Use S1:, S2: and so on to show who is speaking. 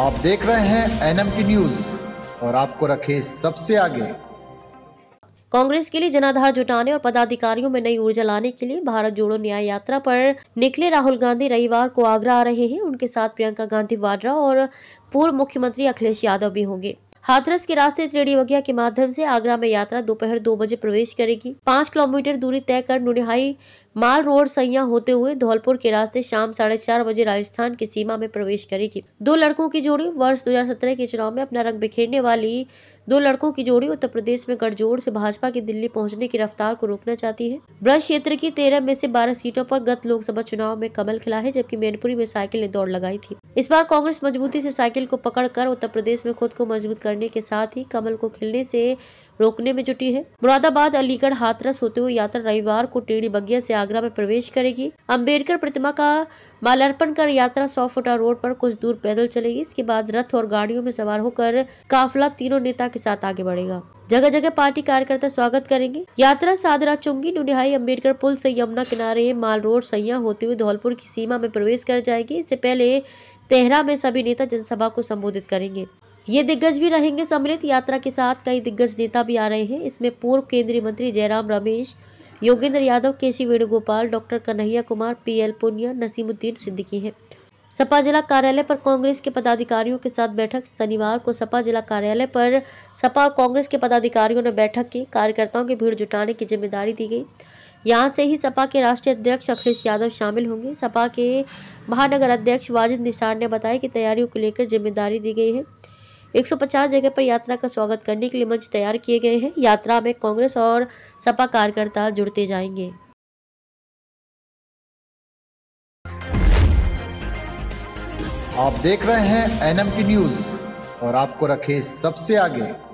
S1: आप देख रहे हैं एनएम की न्यूज और आपको रखे सबसे आगे
S2: कांग्रेस के लिए जनाधार जुटाने और पदाधिकारियों में नई ऊर्जा लाने के लिए भारत जोड़ो न्याय यात्रा पर निकले राहुल गांधी रविवार को आगरा आ रहे हैं उनके साथ प्रियंका गांधी वाड्रा और पूर्व मुख्यमंत्री अखिलेश यादव भी होंगे हाथरस के रास्ते त्रेड़ी बगिया के माध्यम से आगरा में यात्रा दोपहर दो बजे प्रवेश करेगी पाँच किलोमीटर दूरी तय कर नुनिहाई माल रोड सैया होते हुए धौलपुर के रास्ते शाम साढ़े चार बजे राजस्थान की सीमा में प्रवेश करेगी दो लड़कों की जोड़ी वर्ष 2017 के चुनाव में अपना रंग बिखेरने वाली दो लड़कों की जोड़ी उत्तर प्रदेश में गठजोड़ से भाजपा की दिल्ली पहुंचने की रफ्तार को रोकना चाहती है ब्रज क्षेत्र की तेरह में से बारह सीटों पर गत लोकसभा चुनाव में कमल खिला है जबकि मैनपुरी में साइकिल ने दौड़ लगाई थी इस बार कांग्रेस मजबूती से साइकिल को पकड़कर उत्तर प्रदेश में खुद को मजबूत करने के साथ ही कमल को खिलने से रोकने में जुटी है मुरादाबाद अलीगढ़ हाथरस होते हुए यात्रा रविवार को टेढ़ी बगिया से आगरा में प्रवेश करेगी अम्बेडकर प्रतिमा का माल्यार्पण कर यात्रा सौ फुटा रोड पर कुछ दूर पैदल चलेगी इसके बाद रथ और गाड़ियों में सवार होकर काफिला तीनों नेता के साथ आगे बढ़ेगा जगह जगह पार्टी कार्यकर्ता स्वागत करेंगे यात्रा सादरा चुंगी नुनिहाई अम्बेडकर पुल से यमुना किनारे माल रोड सैया होते हुए धौलपुर की सीमा में प्रवेश कर जाएगी इससे पहले तेहरा में सभी नेता जनसभा को संबोधित करेंगे ये दिग्गज भी रहेंगे सम्मिलित यात्रा के साथ कई दिग्गज नेता भी आ रहे हैं इसमें पूर्व केंद्रीय मंत्री Jairam Ramesh Yogendra Yadav K C Venugopal doctor Kanhaiya Kumar P L Punia Nasimuddin Siddiqui हैं सपा जिला कार्यालय पर कांग्रेस के पदाधिकारियों के साथ बैठक शनिवार को सपा जिला कार्यालय पर सपा और कांग्रेस के पदाधिकारियों ने बैठक की कार्यकर्ताओं की भीड़ जुटाने की जिम्मेदारी दी गई यहाँ से ही सपा के राष्ट्रीय अध्यक्ष अखिलेश यादव शामिल होंगे सपा के महानगर अध्यक्ष वाजिद निषार ने बताया कि तैयारियों को लेकर जिम्मेदारी दी गई है 150 जगह पर यात्रा का स्वागत करने के लिए मंच तैयार किए गए हैं यात्रा में कांग्रेस और सपा कार्यकर्ता जुड़ते जाएंगे
S1: आप देख रहे हैं एनएम की न्यूज और आपको रखे सबसे आगे